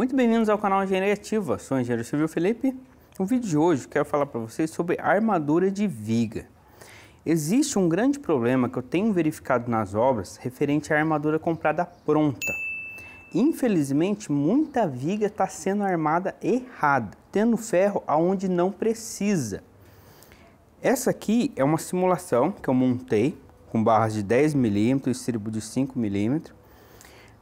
Muito bem-vindos ao canal Engenharia Ativa, sou o engenheiro civil Felipe. No vídeo de hoje quero falar para vocês sobre armadura de viga. Existe um grande problema que eu tenho verificado nas obras referente à armadura comprada pronta. Infelizmente, muita viga está sendo armada errada, tendo ferro aonde não precisa. Essa aqui é uma simulação que eu montei com barras de 10 milímetros, estribo de 5 mm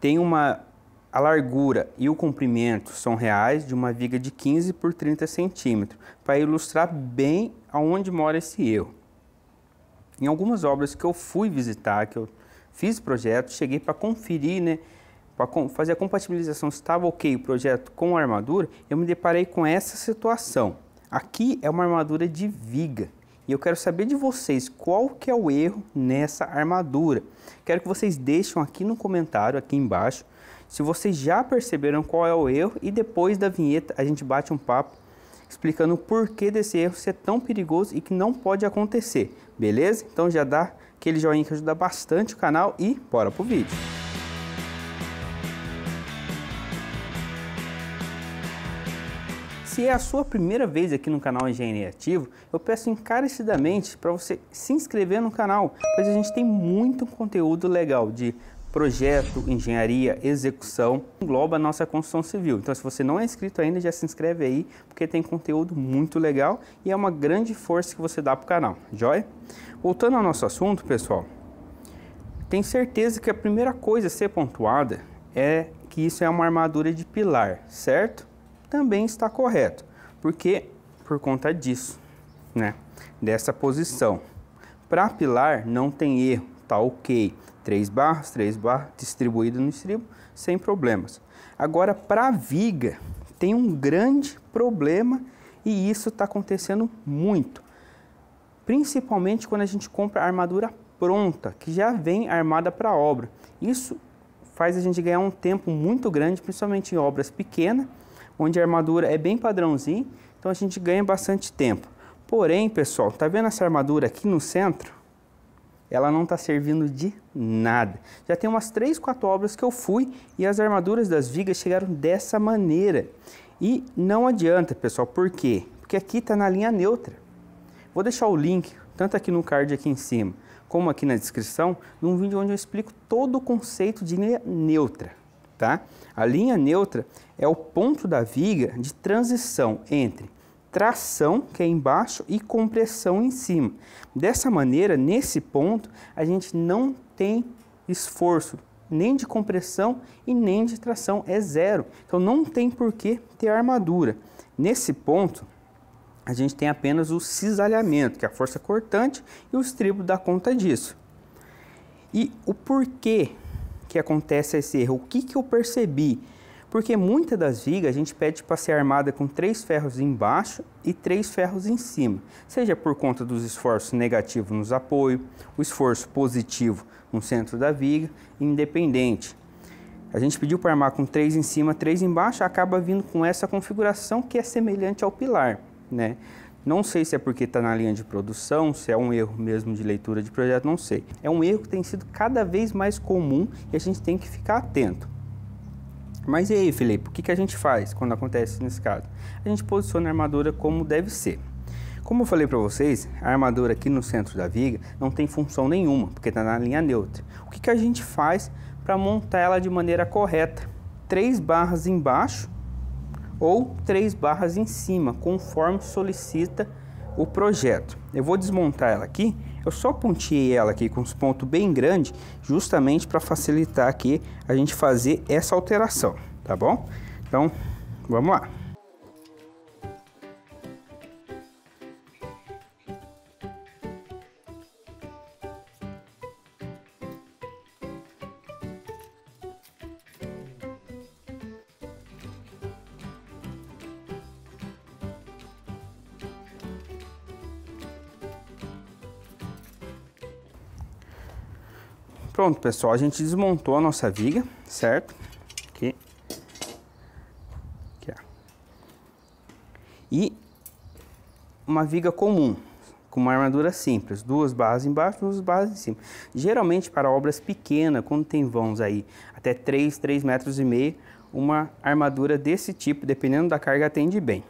Tem uma a largura e o comprimento são reais de uma viga de 15 por 30 centímetros, para ilustrar bem aonde mora esse erro. Em algumas obras que eu fui visitar, que eu fiz projeto, cheguei para conferir, né, para fazer a compatibilização se estava ok o projeto com a armadura, eu me deparei com essa situação. Aqui é uma armadura de viga. E eu quero saber de vocês qual que é o erro nessa armadura. Quero que vocês deixem aqui no comentário, aqui embaixo, se vocês já perceberam qual é o erro e depois da vinheta a gente bate um papo explicando o porquê desse erro ser tão perigoso e que não pode acontecer, beleza? Então já dá aquele joinha que ajuda bastante o canal e bora pro vídeo. Se é a sua primeira vez aqui no canal Engenharia Ativo, eu peço encarecidamente para você se inscrever no canal, pois a gente tem muito conteúdo legal de projeto, engenharia, execução, engloba a nossa construção civil. Então, se você não é inscrito ainda, já se inscreve aí, porque tem conteúdo muito legal e é uma grande força que você dá para o canal, joia? Voltando ao nosso assunto, pessoal, tenho certeza que a primeira coisa a ser pontuada é que isso é uma armadura de pilar, certo? Também está correto, porque por conta disso, né? Dessa posição. Para pilar não tem erro, tá ok três barras, três barras, distribuído no estribo, sem problemas. Agora, para a viga, tem um grande problema e isso está acontecendo muito. Principalmente quando a gente compra armadura pronta, que já vem armada para a obra. Isso faz a gente ganhar um tempo muito grande, principalmente em obras pequenas, onde a armadura é bem padrãozinho, então a gente ganha bastante tempo. Porém, pessoal, tá vendo essa armadura aqui no centro? ela não está servindo de nada. Já tem umas 3, 4 obras que eu fui e as armaduras das vigas chegaram dessa maneira. E não adianta, pessoal, por quê? Porque aqui está na linha neutra. Vou deixar o link, tanto aqui no card aqui em cima, como aqui na descrição, num vídeo onde eu explico todo o conceito de linha neutra. Tá? A linha neutra é o ponto da viga de transição entre tração, que é embaixo, e compressão em cima. Dessa maneira, nesse ponto, a gente não tem esforço nem de compressão e nem de tração, é zero. Então não tem por que ter armadura. Nesse ponto, a gente tem apenas o cisalhamento, que é a força cortante, e o estribo dá conta disso. E o porquê que acontece esse erro? O que, que eu percebi? Porque muitas das vigas a gente pede para ser armada com três ferros embaixo e três ferros em cima, seja por conta dos esforços negativos nos apoios, o esforço positivo no centro da viga, independente. A gente pediu para armar com três em cima, três embaixo, acaba vindo com essa configuração que é semelhante ao pilar, né? Não sei se é porque está na linha de produção, se é um erro mesmo de leitura de projeto, não sei. É um erro que tem sido cada vez mais comum e a gente tem que ficar atento. Mas e aí, Felipe, o que, que a gente faz quando acontece nesse caso? A gente posiciona a armadura como deve ser. Como eu falei para vocês, a armadura aqui no centro da viga não tem função nenhuma, porque está na linha neutra. O que, que a gente faz para montar ela de maneira correta? Três barras embaixo ou três barras em cima, conforme solicita o projeto. Eu vou desmontar ela aqui eu só pontiei ela aqui com os pontos bem grandes, justamente para facilitar aqui a gente fazer essa alteração, tá bom? Então, vamos lá. Pronto, pessoal, a gente desmontou a nossa viga, certo? Aqui. Aqui, ó. E uma viga comum, com uma armadura simples, duas bases embaixo, duas bases em cima. Geralmente para obras pequenas, quando tem vãos aí até 3, 3 metros e meio, uma armadura desse tipo, dependendo da carga, atende bem.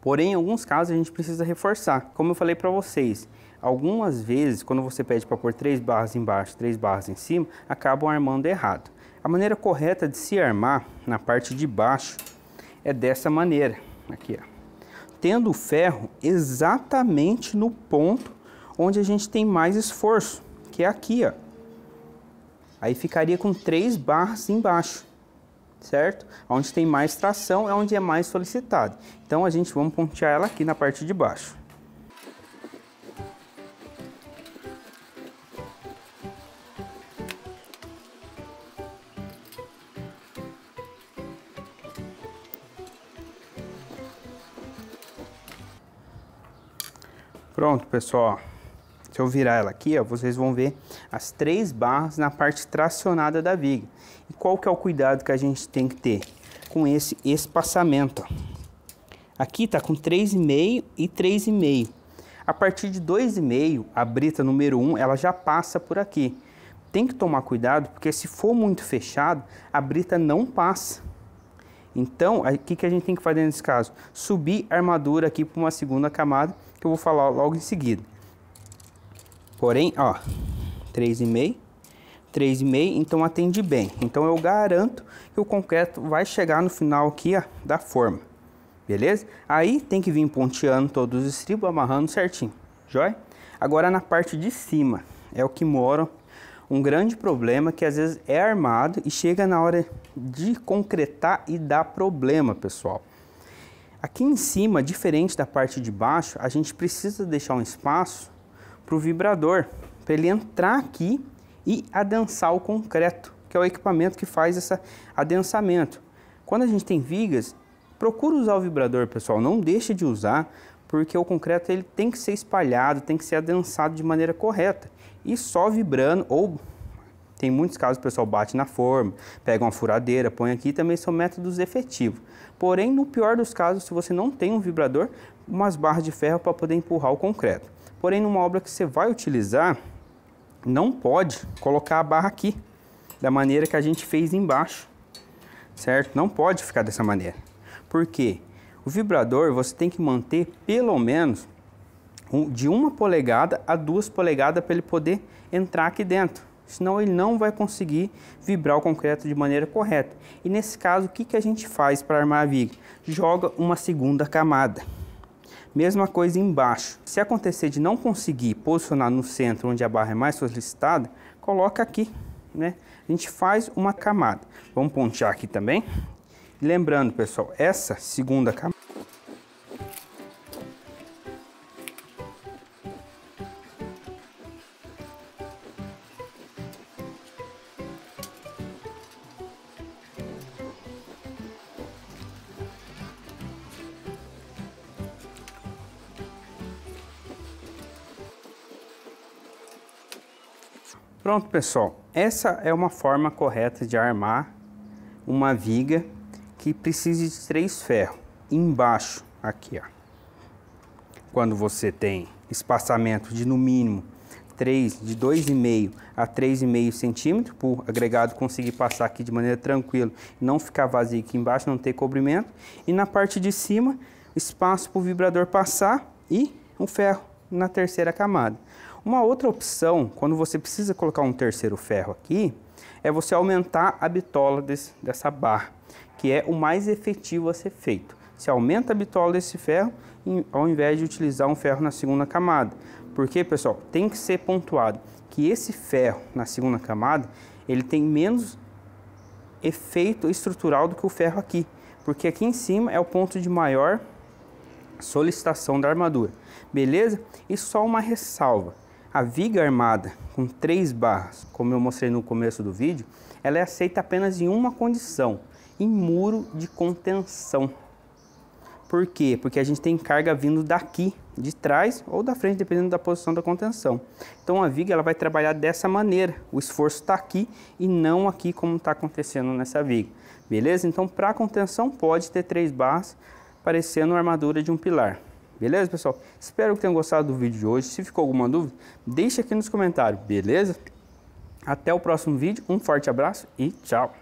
Porém, em alguns casos a gente precisa reforçar, como eu falei para vocês algumas vezes, quando você pede para pôr três barras embaixo, três barras em cima, acabam armando errado. A maneira correta de se armar na parte de baixo é dessa maneira, aqui, ó. Tendo o ferro exatamente no ponto onde a gente tem mais esforço, que é aqui, ó. Aí ficaria com três barras embaixo, certo? Onde tem mais tração é onde é mais solicitado. Então a gente vamos pontear ela aqui na parte de baixo. Pronto, pessoal. Se eu virar ela aqui, ó, vocês vão ver as três barras na parte tracionada da viga. E qual que é o cuidado que a gente tem que ter? Com esse espaçamento. Ó. Aqui tá com 3,5 e 3,5. A partir de 2,5, a brita número 1, ela já passa por aqui. Tem que tomar cuidado, porque se for muito fechado, a brita não passa. Então, o que, que a gente tem que fazer nesse caso? Subir a armadura aqui para uma segunda camada que eu vou falar logo em seguida. Porém, ó, 3,5, 3,5, então atende bem. Então eu garanto que o concreto vai chegar no final aqui ó, da forma, beleza? Aí tem que vir ponteando todos os estribos, amarrando certinho, joia? Agora na parte de cima é o que mora um grande problema que às vezes é armado e chega na hora de concretar e dá problema, pessoal. Aqui em cima, diferente da parte de baixo, a gente precisa deixar um espaço para o vibrador, para ele entrar aqui e adensar o concreto, que é o equipamento que faz esse adensamento. Quando a gente tem vigas, procura usar o vibrador, pessoal, não deixe de usar, porque o concreto ele tem que ser espalhado, tem que ser adensado de maneira correta. E só vibrando ou tem muitos casos que o pessoal bate na forma, pega uma furadeira, põe aqui, também são métodos efetivos. Porém, no pior dos casos, se você não tem um vibrador, umas barras de ferro para poder empurrar o concreto. Porém, numa obra que você vai utilizar, não pode colocar a barra aqui, da maneira que a gente fez embaixo, certo? Não pode ficar dessa maneira. Por quê? O vibrador você tem que manter pelo menos de uma polegada a duas polegadas para ele poder entrar aqui dentro senão ele não vai conseguir vibrar o concreto de maneira correta. E nesse caso, o que, que a gente faz para armar a viga? Joga uma segunda camada. Mesma coisa embaixo. Se acontecer de não conseguir posicionar no centro, onde a barra é mais solicitada, coloca aqui, né? A gente faz uma camada. Vamos pontear aqui também. Lembrando, pessoal, essa segunda camada Pronto, pessoal. Essa é uma forma correta de armar uma viga que precise de três ferros. Embaixo, aqui, ó. Quando você tem espaçamento de no mínimo 3, de 2,5 a 3,5 centímetros, para o agregado conseguir passar aqui de maneira tranquila, não ficar vazio aqui embaixo, não ter cobrimento. E na parte de cima, espaço para o vibrador passar e um ferro na terceira camada. Uma outra opção, quando você precisa colocar um terceiro ferro aqui, é você aumentar a bitola desse, dessa barra, que é o mais efetivo a ser feito. Você aumenta a bitola desse ferro ao invés de utilizar um ferro na segunda camada. Porque, pessoal, tem que ser pontuado que esse ferro na segunda camada, ele tem menos efeito estrutural do que o ferro aqui. Porque aqui em cima é o ponto de maior solicitação da armadura. Beleza? E só uma ressalva a viga armada com três barras, como eu mostrei no começo do vídeo, ela é aceita apenas em uma condição, em muro de contenção. Por quê? Porque a gente tem carga vindo daqui, de trás ou da frente, dependendo da posição da contenção. Então a viga ela vai trabalhar dessa maneira. O esforço está aqui e não aqui como está acontecendo nessa viga. Beleza? Então para contenção pode ter três barras, parecendo a armadura de um pilar. Beleza, pessoal? Espero que tenham gostado do vídeo de hoje. Se ficou alguma dúvida, deixe aqui nos comentários, beleza? Até o próximo vídeo, um forte abraço e tchau!